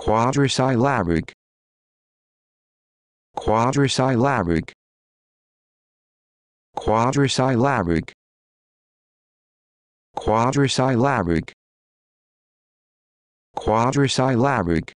quadrisyllabic quadrisyllabic quadrisyllabic quadrisyllabic quadrisyllabic